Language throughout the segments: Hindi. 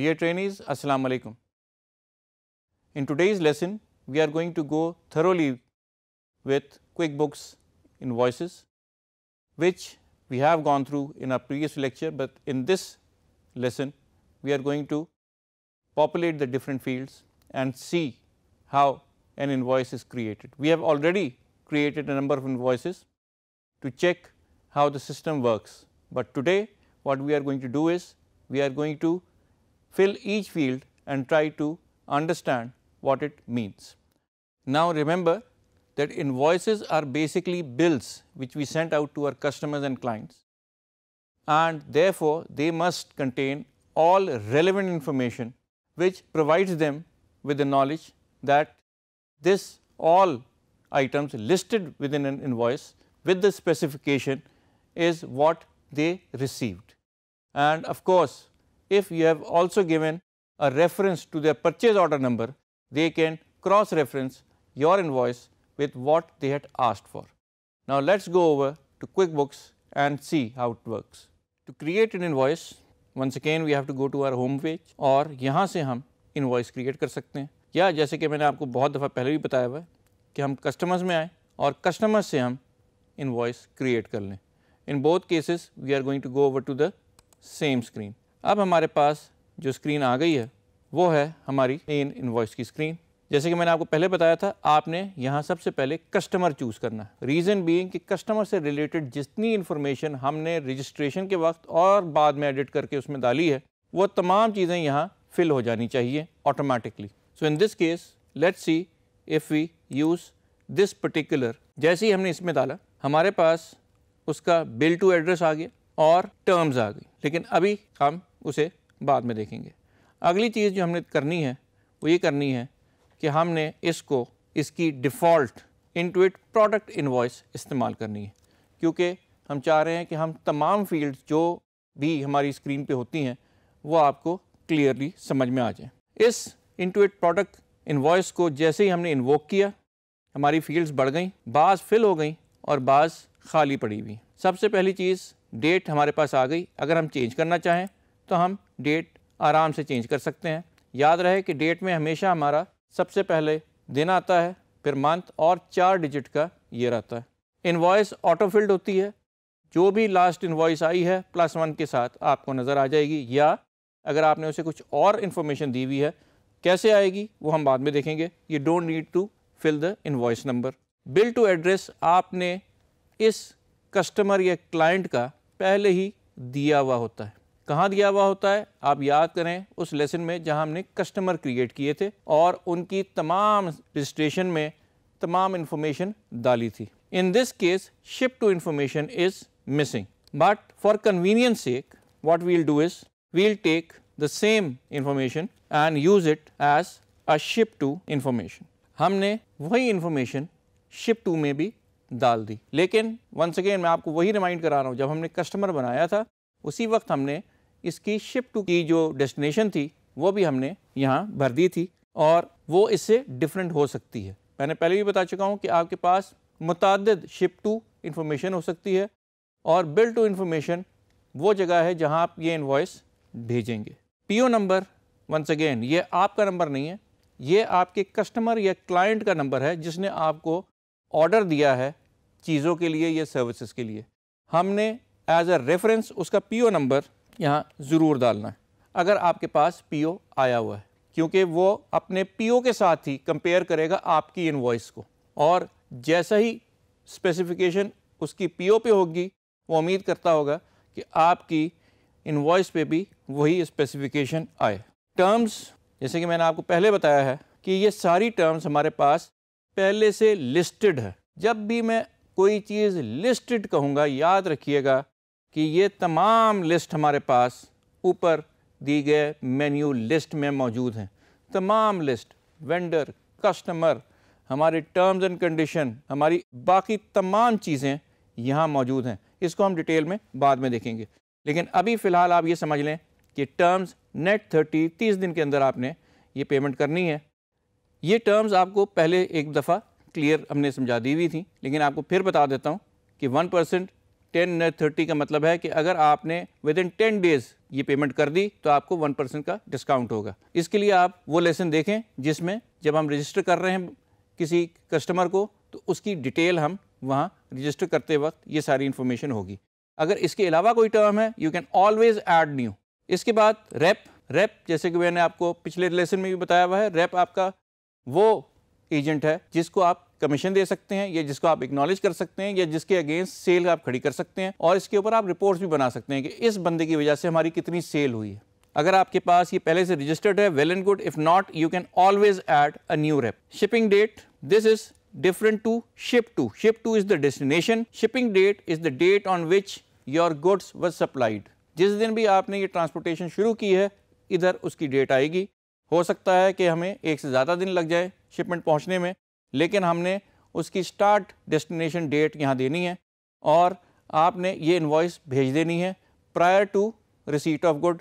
Dear trainees, Assalamu alaikum. In today's lesson, we are going to go thoroughly with QuickBooks invoices, which we have gone through in our previous lecture, but in this lesson, we are going to populate the different fields and see how an invoice is created. We have already created a number of invoices to check how the system works, but today what we are going to do is we are going to fill each field and try to understand what it means. Now remember that invoices are basically bills which we sent out to our customers and clients and therefore they must contain all relevant information which provides them with the knowledge that this all items listed within an invoice with the specification is what they received. And of course, if you have also given a reference to their purchase order number, they can cross reference your invoice with what they had asked for. Now, let us go over to QuickBooks and see how it works. To create an invoice, once again we have to go to our home page or यहाँ से हम invoice create कर सकते हैं या जैसे कि मैंने आपको बहुत दफ़ा पहले भी बताया है कि हम customers में आए और customers से हम invoice create कर लें. In both cases, we are going to go over to the same screen. अब हमारे पास जो स्क्रीन आ गई है वो है हमारी मेन इन्वॉइस की स्क्रीन जैसे कि मैंने आपको पहले बताया था आपने यहाँ सबसे पहले कस्टमर चूज़ करना है रीज़न बीइंग कि कस्टमर से रिलेटेड जितनी इन्फॉर्मेशन हमने रजिस्ट्रेशन के वक्त और बाद में एडिट करके उसमें डाली है वो तमाम चीज़ें यहाँ फिल हो जानी चाहिए automatically so in this case let's see if we use this particular जैसे ही हमने इसमें डाला हमारे पास उसका बिल टू एड्रेस आ गया और टर्म्स आ गई लेकिन अभी हम उसे बाद में देखेंगे अगली चीज़ जो हमने करनी है वो ये करनी है कि हमने इसको इसकी डिफ़ॉल्ट इनटूट प्रोडक्ट इन्वॉइस इस्तेमाल करनी है क्योंकि हम चाह रहे हैं कि हम तमाम फील्ड जो भी हमारी स्क्रीन पे होती हैं वो आपको क्लियरली समझ में आ जाए इस इंटूट प्रोडक्ट इन्वॉइस को जैसे ही हमने इन्वोक किया हमारी फील्ड्स बढ़ गई बाज़ फिल हो गई और बाज़ खाली पड़ी हुई सबसे पहली चीज़ डेट हमारे पास आ गई अगर हम चेंज करना चाहें तो हम डेट आराम से चेंज कर सकते हैं याद रहे कि डेट में हमेशा हमारा सबसे पहले दिन आता है फिर मंथ और चार डिजिट का ये रहता है इन्वॉइस ऑटोफिल्ड होती है जो भी लास्ट इन्वॉइस आई है प्लस वन के साथ आपको नज़र आ जाएगी या अगर आपने उसे कुछ और इन्फॉर्मेशन दी हुई है कैसे आएगी वो हम बाद में देखेंगे ये don't need to fill the invoice number bill to address आपने इस कस्टमर या क्लाइंट का पहले ही दिया हुआ होता है कहाँ दिया हुआ होता है आप याद करें उस लेसन में जहाँ हमने कस्टमर क्रिएट किए थे और उनकी तमाम रजिस्ट्रेशन में तमाम इन्फॉर्मेशन डाली थी in this case ship to information is missing but for convenience sake what we'll do is we'll take the same information and use it as a ship to information हमने वही इंफॉर्मेशन शिप टू में भी डाल दी लेकिन वन अगेन मैं आपको वही रिमाइंड करा रहा हूँ जब हमने कस्टमर बनाया था उसी वक्त हमने इसकी शिप टू की जो डेस्टिनेशन थी वो भी हमने यहाँ भर दी थी और वो इससे डिफरेंट हो सकती है मैंने पहले भी बता चुका हूँ कि आपके पास मुतद शिप टू इन्फॉर्मेशन हो सकती है और बिल टू इन्फॉर्मेशन वो जगह है जहाँ आप ये इन्वॉइस भेजेंगे पीओ नंबर वंस अगेन ये आपका नंबर नहीं है ये आपके कस्टमर या क्लाइंट का नंबर है जिसने आपको ऑर्डर दिया है चीज़ों के लिए या सर्विसेज के लिए हमने एज अ रेफरेंस उसका पीओ नंबर यहाँ ज़रूर डालना है अगर आपके पास पी आया हुआ है क्योंकि वो अपने पी के साथ ही कंपेयर करेगा आपकी इनवॉइस को और जैसा ही स्पेसिफिकेशन उसकी पी पे होगी वो उम्मीद करता होगा कि आपकी इनवॉइस पे भी वही स्पेसिफिकेशन आए टर्म्स जैसे कि मैंने आपको पहले बताया है कि ये सारी टर्म्स हमारे पास पहले से लिस्टेड है जब भी मैं कोई चीज़ लिस्टेड कहूँगा याद रखिएगा कि ये तमाम लिस्ट हमारे पास ऊपर दी गए मेन्यू लिस्ट में मौजूद हैं तमाम लिस्ट वेंडर कस्टमर हमारे टर्म्स एंड कंडीशन हमारी बाकी तमाम चीज़ें यहाँ मौजूद हैं इसको हम डिटेल में बाद में देखेंगे लेकिन अभी फ़िलहाल आप ये समझ लें कि टर्म्स नेट थर्टी तीस दिन के अंदर आपने ये पेमेंट करनी है ये टर्म्स आपको पहले एक दफ़ा क्लियर हमने समझा दी हुई थी लेकिन आपको फिर बता देता हूँ कि वन परसेंट टेन थर्टी का मतलब है कि अगर आपने विद इन टेन डेज ये पेमेंट कर दी तो आपको वन परसेंट का डिस्काउंट होगा इसके लिए आप वो लेसन देखें जिसमें जब हम रजिस्टर कर रहे हैं किसी कस्टमर को तो उसकी डिटेल हम वहाँ रजिस्टर करते वक्त ये सारी इन्फॉर्मेशन होगी अगर इसके अलावा कोई टर्म है you can always add new इसके बाद रैप रैप जैसे कि मैंने आपको पिछले लेसन में भी बताया हुआ है रैप आपका वो एजेंट है जिसको आप कमीशन दे सकते हैं या जिसको आप इग्नोलेज कर सकते हैं या जिसके अगेंस्ट सेल आप खड़ी कर सकते हैं और इसके ऊपर आप रिपोर्ट्स भी बना सकते हैं कि इस बंदे की वजह से हमारी कितनी सेल हुई है अगर आपके पास ये पहले से रजिस्टर्ड है well and good if not you can always add a new rep shipping date this is different to ship to ship to is the destination shipping date is the date on which your goods was supplied जिस दिन भी आपने ये ट्रांसपोर्टेशन शुरू की है इधर उसकी डेट आएगी हो सकता है कि हमें एक से ज़्यादा दिन लग जाए शिपमेंट पहुंचने में लेकिन हमने उसकी स्टार्ट डेस्टिनेशन डेट यहाँ देनी है और आपने ये इन्वॉइस भेज देनी है prior to receipt of good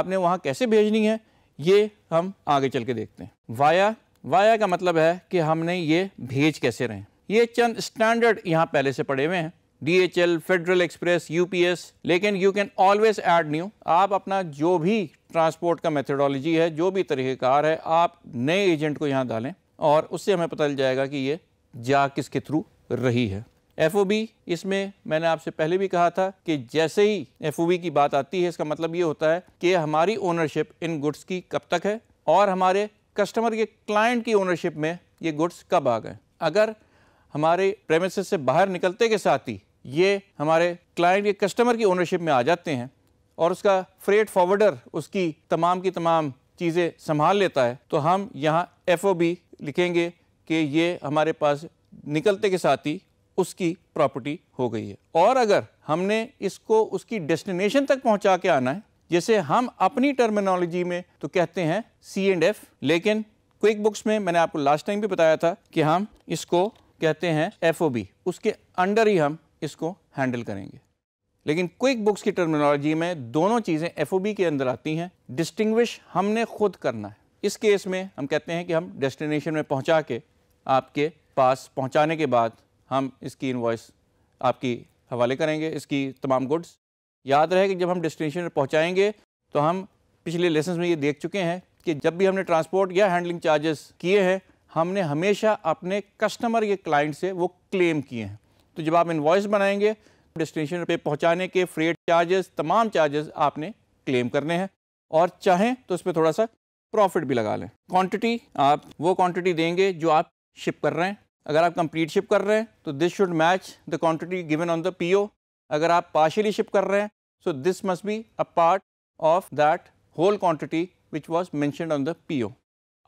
आपने वहाँ कैसे भेजनी है ये हम आगे चल के देखते हैं वाया वाया का मतलब है कि हमने ये भेज कैसे रहे ये चंद स्टैंडर्ड यहाँ पहले से पड़े हुए हैं D H L Federal Express U P S लेकिन you can always add new आप अपना जो भी ट्रांसपोर्ट का मेथडोलॉजी है जो भी तरीक़ेकार है आप नए एजेंट को यहाँ डालें और उससे हमें पता चल जाएगा कि ये जा किसके थ्रू रही है एफ इसमें मैंने आपसे पहले भी कहा था कि जैसे ही एफ की बात आती है इसका मतलब ये होता है कि हमारी ओनरशिप इन गुड्स की कब तक है और हमारे कस्टमर के क्लाइंट की ओनरशिप में ये गुड्स कब आ गए अगर हमारे प्रेमिस से बाहर निकलते के साथ ही ये हमारे क्लाइंट के कस्टमर की ओनरशिप में आ जाते हैं और उसका फ्रेट फॉरवर्डर उसकी तमाम की तमाम चीज़ें संभाल लेता है तो हम यहाँ एफ लिखेंगे कि ये हमारे पास निकलते के साथ ही उसकी प्रॉपर्टी हो गई है और अगर हमने इसको उसकी डेस्टिनेशन तक पहुंचा के आना है जैसे हम अपनी टर्मिनोलॉजी में तो कहते हैं सी एंड एफ लेकिन क्विक बुक्स में मैंने आपको लास्ट टाइम भी बताया था कि हम इसको कहते हैं एफ उसके अंडर ही हम इसको हैंडल करेंगे लेकिन क्विक बुक्स की टर्मिनोलॉजी में दोनों चीज़ें एफ के अंदर आती हैं डिस्टिंग्विश हमने खुद करना है इस केस में हम कहते हैं कि हम डेस्टिनेशन में पहुंचा के आपके पास पहुंचाने के बाद हम इसकी इन्वॉइस आपकी हवाले करेंगे इसकी तमाम गुड्स याद रहे कि जब हम डेस्टिनेशन में पहुँचाएंगे तो हम पिछले लेसन में ये देख चुके हैं कि जब भी हमने ट्रांसपोर्ट या हैंडलिंग चार्जेस किए हैं हमने हमेशा अपने कस्टमर या क्लाइंट से वो क्लेम किए हैं तो जब आप इन्वॉइस बनाएंगे डेस्टिनेशन पे पहुंचाने के फ्रेट चार्जेस तमाम चार्जेस आपने क्लेम करने हैं और चाहें तो उस पर थोड़ा सा प्रॉफिट भी लगा लें क्वांटिटी आप वो क्वांटिटी देंगे जो आप शिप कर रहे हैं अगर आप कंप्लीट शिप कर रहे हैं तो this should match the quantity given on the PO अगर आप पार्शली शिप कर रहे हैं so this must be a part of that whole quantity which was mentioned on the P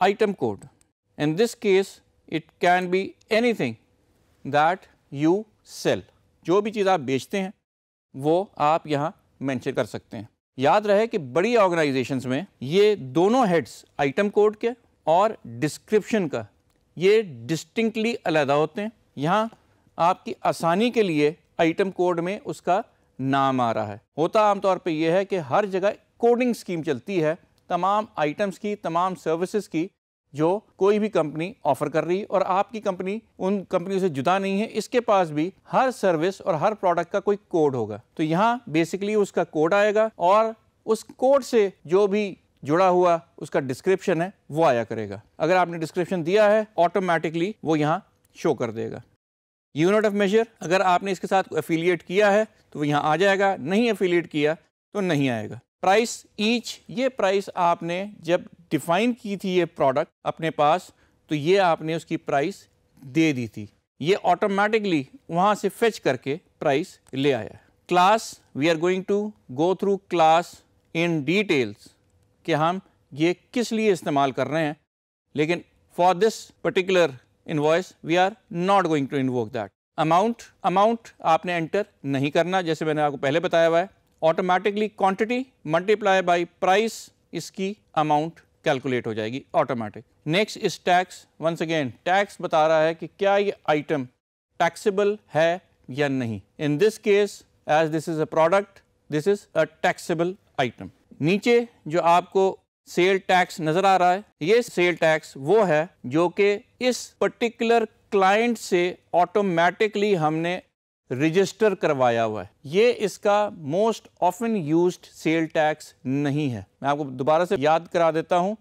item code in this case it can be any that you sell जो भी चीज़ आप बेचते हैं वो आप यहाँ मैंशन कर सकते हैं याद रहे कि बड़ी ऑर्गेनाइजेशंस में ये दोनों हेड्स आइटम कोड के और डिस्क्रिप्शन का ये डिस्टिंक्टली अलहदा होते हैं यहाँ आपकी आसानी के लिए आइटम कोड में उसका नाम आ रहा है होता आमतौर पे ये है कि हर जगह कोडिंग स्कीम चलती है तमाम आइटम्स की तमाम सर्विसेज की जो कोई भी कंपनी ऑफर कर रही है और आपकी कंपनी उन कंपनियों से जुदा नहीं है इसके पास भी हर सर्विस और हर प्रोडक्ट का कोई कोड होगा तो यहाँ बेसिकली उसका कोड आएगा और उस कोड से जो भी जुड़ा हुआ उसका डिस्क्रिप्शन है वो आया करेगा अगर आपने डिस्क्रिप्शन दिया है ऑटोमेटिकली वो यहाँ शो कर देगा यूनिट ऑफ मेजर अगर आपने इसके साथ एफिलिएट किया है तो वो यहाँ आ जाएगा नहीं एफिलिएट किया तो नहीं आएगा प्राइस ईच ये प्राइस आपने जब डिफ़ाइन की थी ये प्रोडक्ट अपने पास तो ये आपने उसकी प्राइस दे दी थी ये ऑटोमेटिकली वहाँ से फेच करके प्राइस ले आया class we are going to go through class in details कि हम ये किस लिए इस्तेमाल कर रहे हैं लेकिन for this particular invoice we are not going to invoke that amount amount आपने एंटर नहीं करना जैसे मैंने आपको पहले बताया हुआ है automatically quantity multiply by price इसकी अमाउंट कैलकुलेट हो जाएगी ऑटोमेटिक नेक्स्ट इस टैक्स वंस अगेन टैक्स बता रहा है कि क्या ये आइटम टैक्सेबल है या नहीं in this case as this is a product this is a taxable item नीचे जो आपको सेल टैक्स नज़र आ रहा है ये सेल टैक्स वो है जो कि इस पर्टिकुलर क्लाइंट से ऑटोमेटिकली हमने रजिस्टर करवाया हुआ है ये इसका most often use sale tax नहीं है मैं आपको दोबारा से याद करा देता हूँ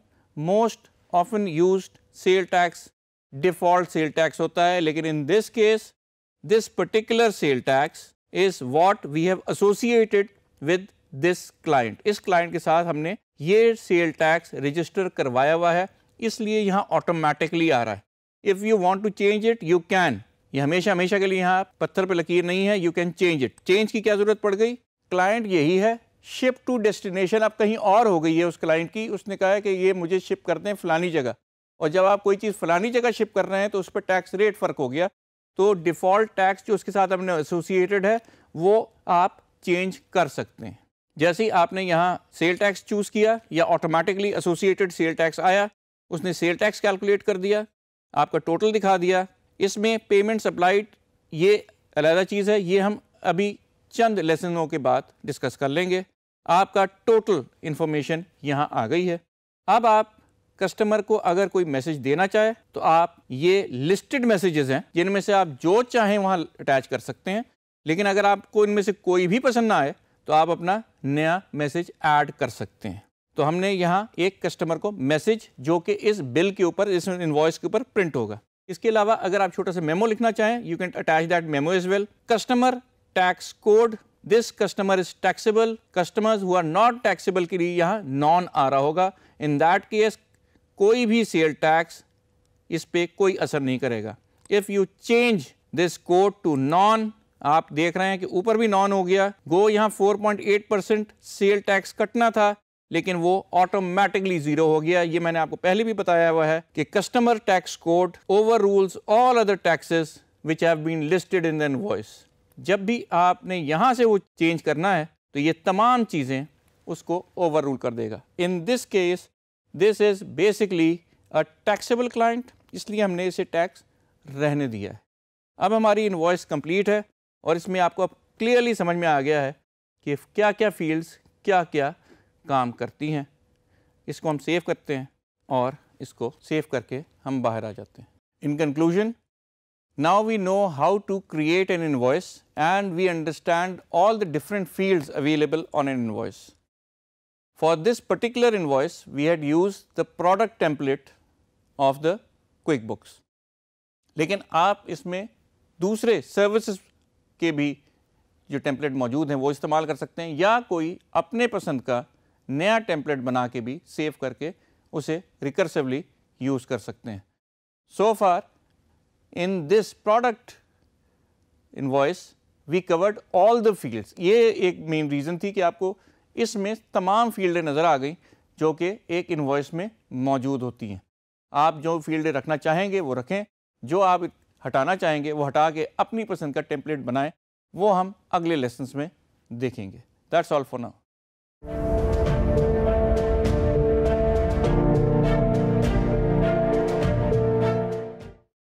most often use sale tax default sale tax होता है लेकिन in this case this particular sale tax is what we have associated with this client इस क्लाइंट के साथ हमने ये सेल टैक्स रजिस्टर करवाया हुआ है इसलिए यहाँ ऑटोमेटिकली आ रहा है if you want to change it you can ये हमेशा हमेशा के लिए यहाँ पत्थर पे लकीर नहीं है you can change it change की क्या ज़रूरत पड़ गई क्लाइंट यही है शिप टू डेस्टिनेशन अब कहीं और हो गई है उस क्लाइंट की उसने कहा है कि ये मुझे शिप करते हैं फ़लानी जगह और जब आप कोई चीज़ फ़लानी जगह शिप कर रहे हैं तो उस पर टैक्स रेट फ़र्क हो गया तो डिफ़ॉल्ट टैक्स जो उसके साथ हमने एसोसिएटेड है वो आप चेंज कर सकते हैं जैसे ही आपने यहाँ सेल टैक्स चूज़ किया या ऑटोमेटिकली एसोसिएटेड सेल टैक्स आया उसने सेल टैक्स कैलकुलेट कर दिया आपका टोटल दिखा दिया इसमें पेमेंट सप्लाइड ये अलहदा चीज़ है ये हम अभी चंद लेसनों के बाद डिस्कस कर लेंगे आपका टोटल इन्फॉर्मेशन यहाँ आ गई है अब आप कस्टमर को अगर कोई मैसेज देना चाहे तो आप ये लिस्टेड मैसेजेस हैं जिनमें से आप जो चाहें वहाँ अटैच कर सकते हैं लेकिन अगर आपको इनमें से कोई भी पसंद ना आए तो आप अपना नया मैसेज ऐड कर सकते हैं तो हमने यहाँ एक कस्टमर को मैसेज जो कि इस बिल के ऊपर इस इन्वॉइस के ऊपर प्रिंट होगा इसके अलावा अगर आप छोटा सा मेमो लिखना चाहें you can attach that memo is well customer tax code this customer is taxable customers who are not taxable के लिए यहाँ नॉन आ रहा होगा इन दैट केस कोई भी सेल टैक्स इस पर कोई असर नहीं करेगा if you change this code to non आप देख रहे हैं कि ऊपर भी नॉन हो गया गो यहाँ 4.8 परसेंट सेल टैक्स कटना था लेकिन वो ऑटोमेटिकली जीरो हो गया ये मैंने आपको पहले भी बताया हुआ है कि customer tax code overrules all other taxes which have been listed in invoice जब भी आपने यहाँ से वो चेंज करना है तो ये तमाम चीज़ें उसको ओवर रूल कर देगा in this case this is basically a taxable client इसलिए हमने इसे टैक्स रहने दिया है अब हमारी इन वॉइस कंप्लीट है और इसमें आपको अब क्लियरली समझ में आ गया है कि क्या क्या फील्ड्स क्या क्या काम करती हैं इसको हम सेव करते हैं और इसको सेव करके हम बाहर आ जाते हैं in conclusion now we know how to create an invoice and we understand all the different field available on an invoice for this particular in invoice we had use the product template of the QuickBooks लेकिन आप इसमें दूसरे सर्विस के भी जो टेम्पलेट मौजूद हैं वो इस्तेमाल कर सकते हैं या कोई अपने पसंद का नया टेम्पलेट बना के भी सेव करके उसे रिकर्सिवली यूज़ कर सकते हैं so far in this product invoice we covered all the fields ये एक मेन रीज़न थी कि आपको इसमें तमाम फील्डें नज़र आ गई जो कि एक इन्वॉइस में मौजूद होती हैं आप जो फील्डें रखना चाहेंगे वो रखें जो आप हटाना चाहेंगे वो हटा के अपनी पसंद का टेम्पलेट बनाएं वो हम अगले लेसन्स में देखेंगे दैट्स ऑल फॉर नाउ